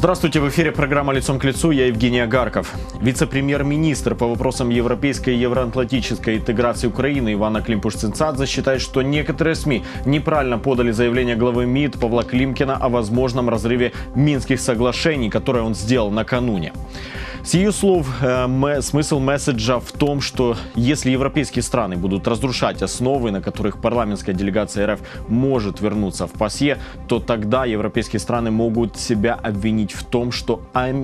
Здравствуйте, в эфире программа «Лицом к лицу», я Евгений Агарков. Вице-премьер-министр по вопросам европейской и евроатлантической интеграции Украины Ивана Климпуш-Цинцадзе считает, что некоторые СМИ неправильно подали заявление главы МИД Павла Климкина о возможном разрыве Минских соглашений, которое он сделал накануне. С ее слов, э, смысл месседжа в том, что если европейские страны будут разрушать основы, на которых парламентская делегация РФ может вернуться в ПАСЕ, то тогда европейские страны могут себя обвинить в том, что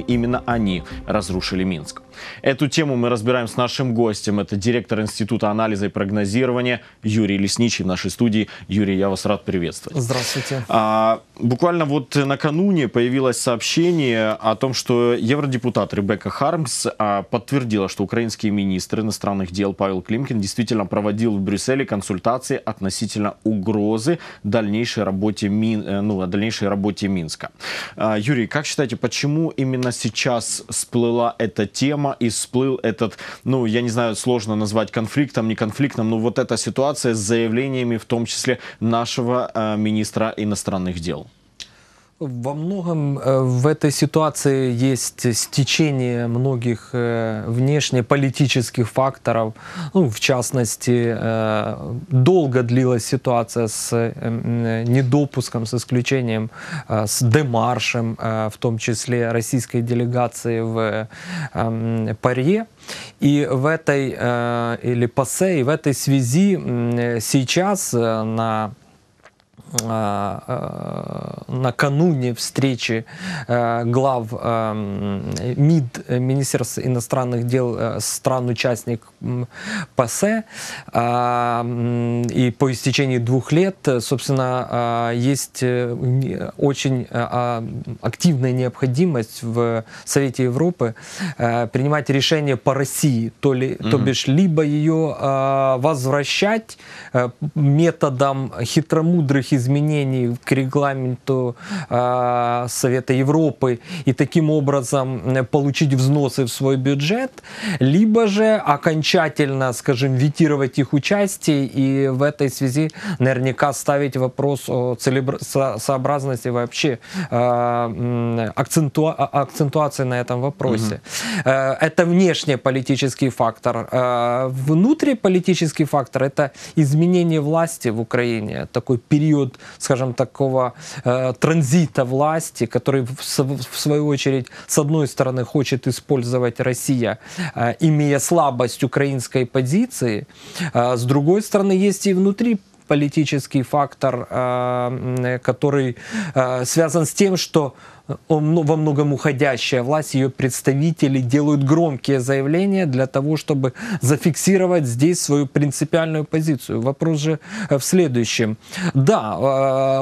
именно они разрушили Минск. Эту тему мы разбираем с нашим гостем. Это директор Института анализа и прогнозирования Юрий Лесничий в нашей студии. Юрий, я вас рад приветствовать. Здравствуйте. А, буквально вот накануне появилось сообщение о том, что евродепутат Ребекка Хармс а, подтвердила, что украинский министр иностранных дел Павел Климкин действительно проводил в Брюсселе консультации относительно угрозы дальнейшей работе, Мин, э, ну, дальнейшей работе Минска. А, Юрий, как считаете, почему именно сейчас всплыла эта тема? Крыма и всплыл этот, ну, я не знаю, сложно назвать конфликтом, не конфликтом, но вот эта ситуация с заявлениями, в том числе нашего э, министра иностранных дел. Во многом э, в этой ситуации есть стечение многих э, внешнеполитических факторов. Ну, в частности, э, долго длилась ситуация с недопуском, с исключением, с демаршем, в том числе российской делегации в эм, Парье. И в этой, или ПАСЕ, и в этой связи сейчас на а, а, накануне встречи а, глав МИД, э, Министерства иностранных дел э, стран-участник ПАСЕ, и по истечении двух лет, э, собственно, есть очень активная необходимость в Совете Европы принимать решение по России, то, ли, mm-hmm. то бишь либо ее возвращать методом хитромудрых и изменений к регламенту э, Совета Европы и таким образом э, получить взносы в свой бюджет, либо же окончательно, скажем, витировать их участие и в этой связи наверняка ставить вопрос о целесообразности вообще э, акценту, а, акцентуации на этом вопросе. Угу. Это внешний политический фактор. Э, внутриполитический фактор – это изменение власти в Украине, такой период период, скажем, такого э, транзита власти, который в, в свою очередь, с одной стороны, хочет использовать Россия, э, имея слабость украинской позиции, э, с другой стороны, есть и внутри политический фактор, э, э который э, связан с тем, что во многом уходящая власть, ее представители делают громкие заявления для того, чтобы зафиксировать здесь свою принципиальную позицию. Вопрос же э, в следующем. Да,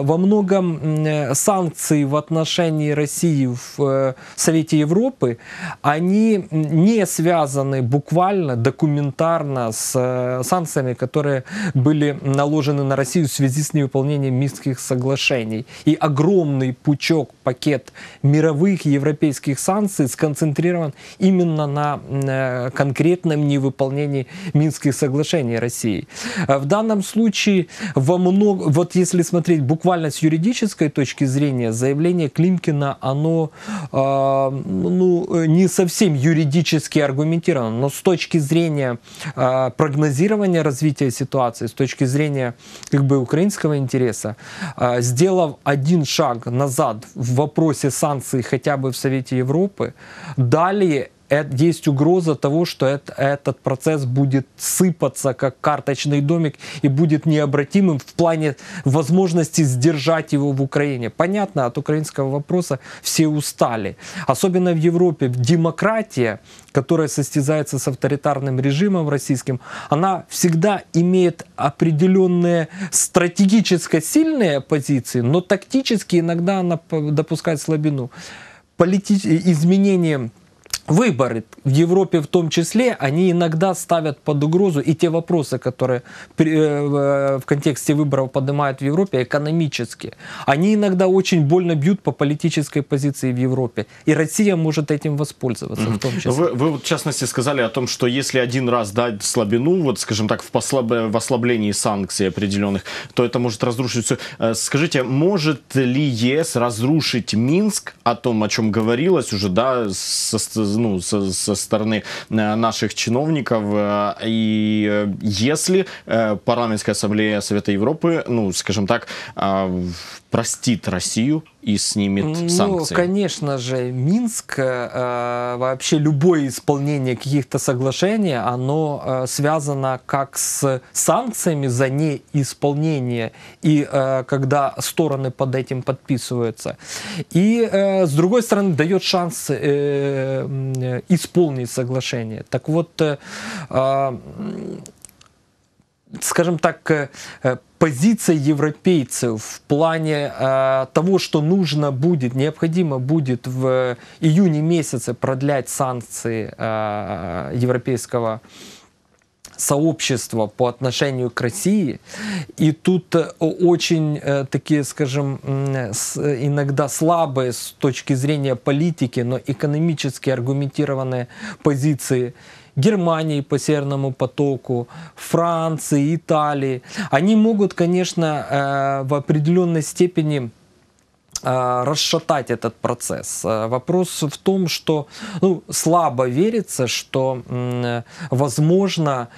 э, во многом э, санкции в отношении России в Совете Европы, они не связаны буквально, документарно с санкциями, которые были наложены на Россию в связи с невыполнением Минских соглашений. И огромный пучок, пакет мировых европейских санкций сконцентрирован именно на э, конкретном невыполнении Минских соглашений России. Э, в данном случае во много, вот если смотреть буквально с юридической точки зрения, заявление Климкина, оно э, ну, э, не совсем юридически аргументировано, но с точки зрения э, прогнозирования развития ситуации, с точки зрения как бы украинского интереса, э, сделав один шаг назад в вопросе эти санкции хотя бы в Совете Европы. Далее есть угроза того, что этот процесс будет сыпаться как карточный домик и будет необратимым в плане возможности сдержать его в Украине. Понятно, от украинского вопроса все устали. Особенно в Европе демократия, которая состязается с авторитарным режимом российским, она всегда имеет определенные стратегически сильные позиции, но тактически иногда она допускает слабину. Политические изменения. Выборы в Европе в том числе, они иногда ставят под угрозу и те вопросы, которые э, э, в контексте выборов поднимают в Европе, экономические. Они иногда очень больно бьют по политической позиции в Европе. И Россия может этим воспользоваться в том числе. Вы, вы вот, в частности, сказали о том, что если один раз дать слабину, вот, скажем так, в, послаб... Э, в ослаблении санкций определенных, то это может разрушить все. Скажите, может ли ЕС разрушить Минск о том, о чем говорилось уже, да, со ну, со, со стороны э, наших чиновников. Э, и э, если парламентская ассамблея Совета Европы, ну, скажем так, простит Россию и снимет ну, санкции. конечно же, Минск, э, вообще любое исполнение каких-то соглашений, оно э, связано как с санкциями за неисполнение, и э, когда стороны под этим подписываются, и э, с другой стороны дает шанс э, э исполнить соглашение. Так вот, э, а, скажем так, э, э, позиция европейцев в плане э, того, что нужно будет, необходимо будет в э, июне месяце продлять санкции э, европейского сообщества по отношению к России. И тут очень э, такие, скажем, с, иногда слабые с точки зрения политики, но экономически аргументированные позиции Германии по Северному потоку, Франции, Италии, они могут, конечно, э, в определенной степени э, расшатать этот процесс. Э, вопрос в том, что ну, слабо верится, что возможно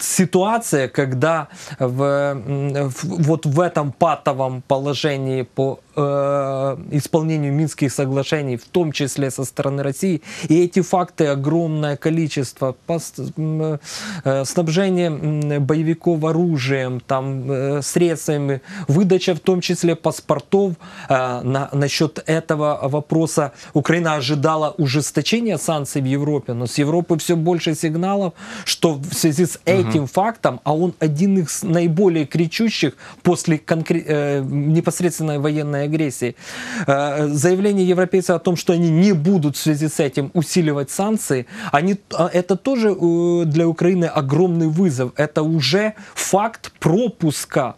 ситуация, когда в, в, вот в этом патовом положении по Э, исполнению Минских соглашений, в том числе со стороны России. И эти факты огромное количество пост, э, снабжение боевиков оружием, там, э, средствами, выдача в том числе паспортов. Э, на, насчет этого вопроса Украина ожидала ужесточения санкций в Европе, но с Европы все больше сигналов, что в связи с этим угу. фактом, а он один из наиболее кричущих после конкрет, э, непосредственной военной агрессии. Э, заявление европейцев о том, что они не будут в связи с этим усиливать санкции, они, а, это тоже э, для Украины огромный вызов. Это уже факт пропуска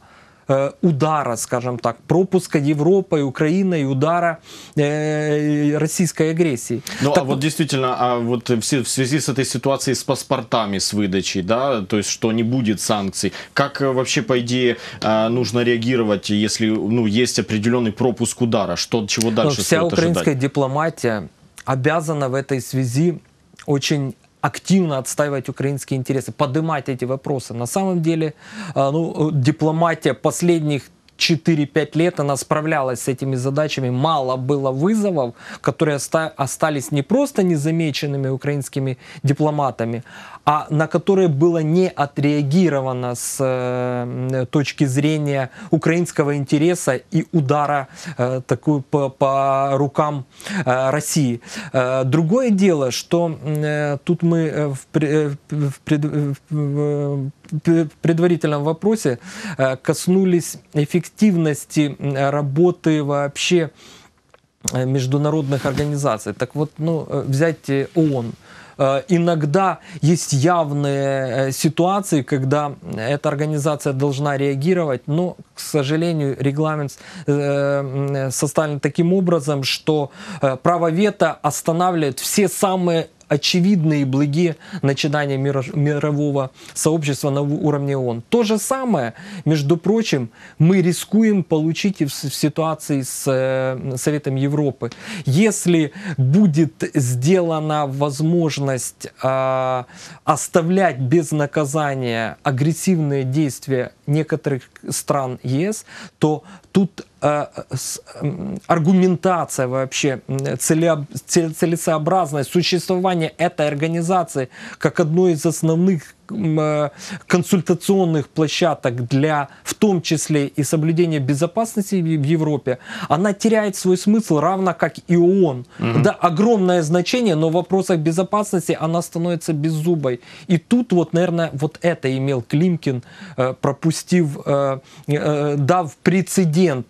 удара, скажем так, пропуска Европы, Украины удара российской агрессии. Ну, а так, а вот действительно, а вот в связи с этой ситуацией с паспортами, с выдачей, да, то есть, что не будет санкций, как э, вообще, по идее, э, нужно реагировать, если, ну, есть определенный пропуск удара, что, чего дальше Но Вся украинская ожидать? дипломатия обязана в этой связи очень активно отстаивать украинские интересы, поднимать эти вопросы. На самом деле, а, ну, дипломатия последних 4-5 лет она справлялась с этими задачами. Мало было вызовов, которые остались не просто незамеченными украинскими дипломатами, а на которые было не отреагировано с э, точки зрения украинского интереса и удара э, такую по, по рукам э, России. Э, другое дело, что тут мы в, в, в, в предварительном вопросе э, коснулись эффективности работы вообще э, международных организаций. Так вот, ну, э, взять ООН. Иногда есть явные ситуации, когда эта организация должна реагировать, но, к сожалению, регламент составлен таким образом, что право вето останавливает все самые очевидные благие начинания мирового сообщества на уровне ООН. То же самое, между прочим, мы рискуем получить и в ситуации с э, Советом Европы. Если будет сделана возможность а, оставлять без наказания агрессивные действия некоторых стран ЕС, то тут э, аргументация вообще, целесообразность существования понимание этой организации как одной из основных Э, консультационных площадок для, в том числе и соблюдения безопасности в Европе, она теряет свой смысл, равно как и ООН. Угу. Да, огромное значение, но в вопросах безопасности она становится беззубой. И тут вот, наверное, вот это имел Климкин, э, пропустив, э, дав прецедент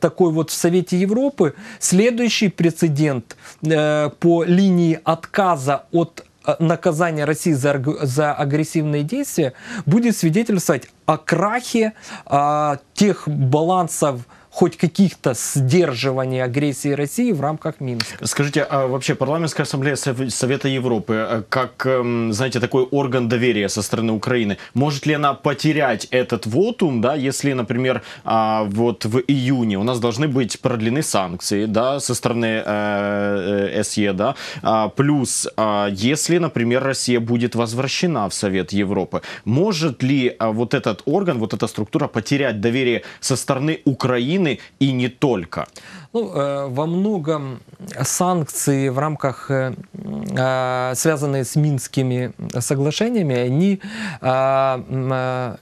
такой вот в Совете Европы. Следующий прецедент по линии отказа от Э, наказание России за, за агрессивные действия будет свидетельствовать о крахе а, тех балансов, хоть каких-то сдерживаний агрессии России в рамках Минска. Скажите, а вообще парламентская ассамблея Совета Европы, э, как, эм, знаете, такой орган доверия со стороны Украины, может ли она потерять этот вотум, да, если, например, а, вот в июне у нас должны быть продлены санкции, да, со стороны э, э СЕ, да, а, плюс, а, если, например, Россия будет возвращена в Совет Европы, может ли вот этот орган, вот эта структура потерять доверие со стороны Украины Украины и не только? Ну, э, во многом санкции в рамках, э, э, связанные с Минскими соглашениями, они а, а,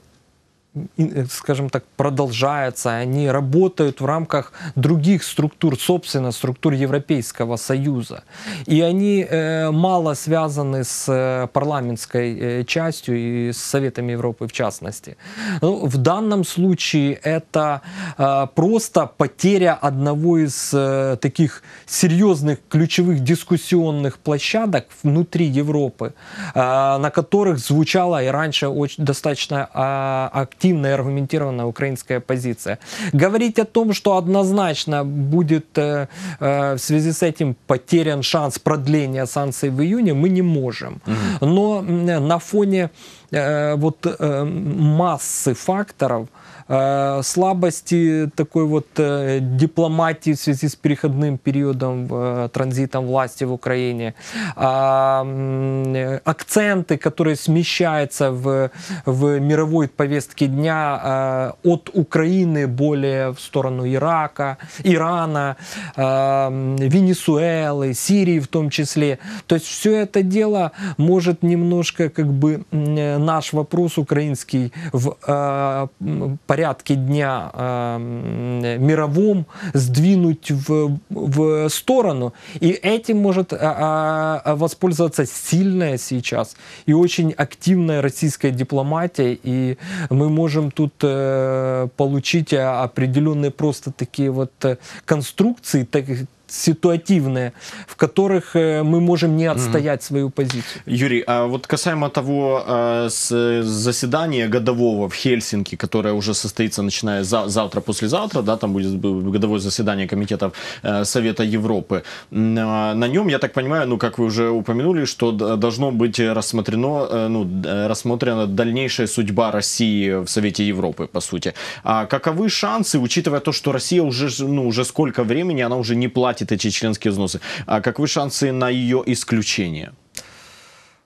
Э, скажем так, продолжается, они работают в рамках других структур, собственно, структур Европейского Союза. И они э, мало связаны с э, парламентской частью и с Советами Европы в частности. Ну, в данном случае это просто потеря одного из таких серьезных ключевых дискуссионных площадок внутри Европы, на которых звучало и раньше очень, достаточно а, активно активная и аргументированная украинская позиция. Говорить о том, что однозначно будет э, э, в связи с этим потерян шанс продления санкций в июне, мы не можем. Но э, на фоне э, вот э, массы факторов, Э, слабости такой вот э, дипломатии в связи с переходным периодом, э, транзитом власти в Украине, а, акценты, которые смещаются в, в мировой повестке дня от Украины более в сторону Ирака, Ирана, Венесуэлы, Сирии в том числе. То есть все это дело может немножко как бы наш вопрос украинский в э, порядке дня э, мировом сдвинуть в, в сторону. И этим может э, воспользоваться сильная сейчас и очень активная российская дипломатия. И мы можем тут э, получить э, определенные просто такие вот э, конструкции, так, ситуативные, в которых э, мы можем не отстоять угу. свою позицию. Юрий, а вот касаемо того а, с, заседания годового в Хельсинки, которое уже состоится начиная за, завтра, послезавтра, да, там будет годовое заседание комитетов э, Совета Европы. А, на, на нем, я так понимаю, ну как вы уже упомянули, что должно быть рассмотрено, ну, рассмотрена дальнейшая судьба России в Совете Европы, по сути. А каковы шансы, учитывая то, что Россия уже, ну, уже сколько времени, она уже не платит платит эти членские взносы, а каковы шансы на ее исключение?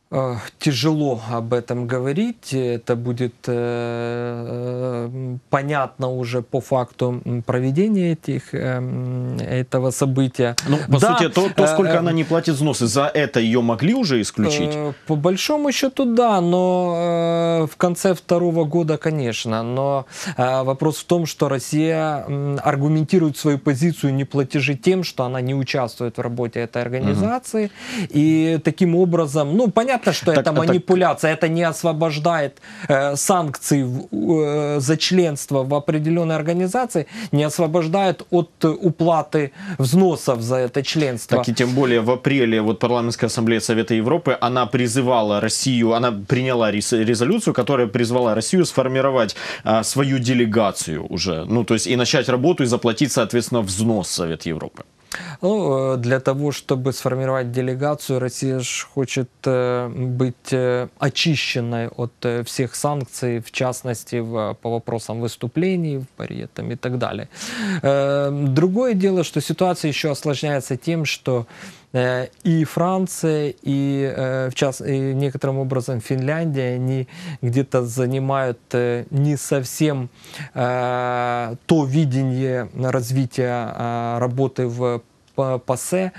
Э, тяжело об этом говорить, это будет э, э понятно уже по факту проведения этих, э, этого события. Ну, по да, сути, то, то, э, сколько э, она не платит взносы, за это ее могли уже исключить? по большому счету, да, но э, в конце второго года, конечно, но э, вопрос в том, что Россия э, аргументирует свою позицию неплатежи тем, что она не участвует в работе этой организации, угу. и таким образом, ну, понятно, понятно, что так, это а манипуляция, так... это не освобождает э, санкций э, за членство в определенной организации, не освобождает от уплаты взносов за это членство. Так и тем более в апреле вот парламентская ассамблея Совета Европы, она призывала Россию, она приняла резолюцию, которая призвала Россию сформировать э, свою делегацию уже, ну то есть и начать работу и заплатить, соответственно, взнос Совет Европы. Ну, э, для того, чтобы сформировать делегацию, Россия же хочет э, быть э, очищенной от всех санкций, в частности, по вопросам выступлений, в этом и так далее. Другое дело, что ситуация еще осложняется тем, что Э, и Франция, и, э, в час, и некоторым образом Финляндия, они где-то занимают э, не совсем то видение развития работы в ПАСЕ,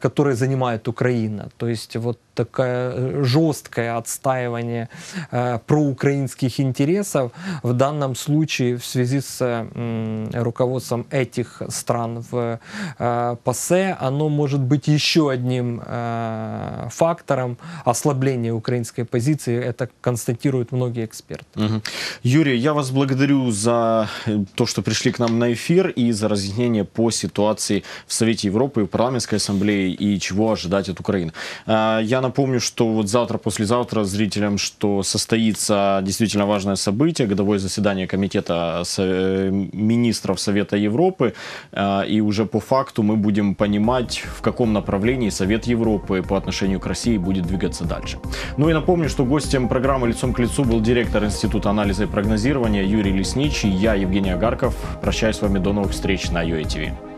которое занимает Украина. То есть вот такое э, жесткое отстаивание э, проукраинских интересов. В данном случае в связи с э, руководством этих стран в э, ПАСЕ оно может быть еще одним э, фактором ослабления украинской позиции. Это констатируют многие эксперты. Угу. Юрий, я вас благодарю за э, то, что пришли к нам на эфир и за разъяснение по ситуации в Совете Европы, в Парламентской Ассамблее и чего ожидать от Украины. Э, я напомню, что вот завтра, послезавтра зрителям, что состоится действительно важное событие, годовое заседание комитета э, министров Совета Европы, э, и уже по факту мы будем понимать, в каком направлении Совет Европы по отношению к России будет двигаться дальше. Ну и напомню, что гостем программы «Лицом к лицу» был директор Института анализа и прогнозирования Юрий Лесничий, я Евгений Агарков. Прощаюсь с вами до новых встреч на UATV.